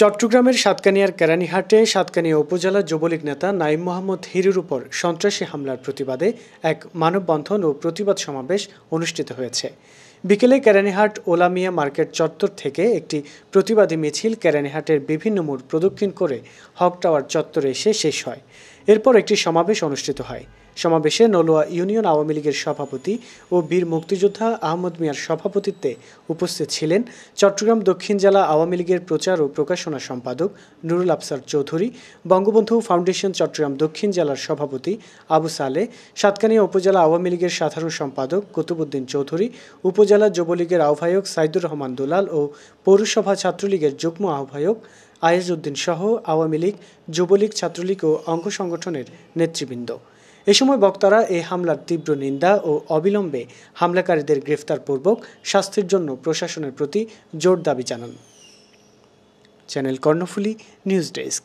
চট্টগ্রামের সাতকানিয়ার কেরানীহাটে সাতকানিয়া উপজেলা যুবলীগ নেতা নাইম মোহাম্মদ হিরুর উপর সন্ত্রাসী হামলার প্রতিবাদে এক মানববন্ধন ও প্রতিবাদ সমাবেশ অনুষ্ঠিত হয়েছে বিকেলে কেরানীহাট ওলামিয়া মার্কেট চত্বর থেকে একটি প্রতিবাদী মিছিল কেরানীহাটের বিভিন্ন মোড় প্রদক্ষিণ করে হক টাওয়ার চত্বরে এসে শেষ হয় এরপর একটি সমাবেশ অনুষ্ঠিত হয় সমাবেশে নলুয়া ইউনিয়ন আওয়ামী লীগের সভাপতি ও বীর মুক্তিযোদ্ধা আহমদ মিয়ার সভাপতিত্বে উপস্থিত ছিলেন চট্টগ্রাম দক্ষিণ জেলা আওয়ামী লীগের প্রচার ও প্রকাশনা সম্পাদক নুরুল আফসার চৌধুরী বঙ্গবন্ধু ফাউন্ডেশন চট্টগ্রাম দক্ষিণ জেলার সভাপতি আবু সালে সাতকানিয়া উপজেলা আওয়ামী লীগের সাধারণ সম্পাদক কুতুবুদ্দিন চৌধুরী উপজেলা যুবলীগের আহ্বায়ক সাইদুর রহমান দুলাল ও পৌরসভা ছাত্রলীগের যুগ্ম আহ্বায়ক আয়েজউদ্দিন সহ আওয়ামী লীগ যুবলীগ ছাত্রলীগ ও অঙ্গ সংগঠনের নেতৃবৃন্দ এ সময় বক্তারা এই হামলার তীব্র নিন্দা ও অবিলম্বে হামলাকারীদের গ্রেফতারপূর্বক শাস্তির জন্য প্রশাসনের প্রতি জোর দাবি জানান চ্যানেল কর্ণফুলী নিউজ ডেস্ক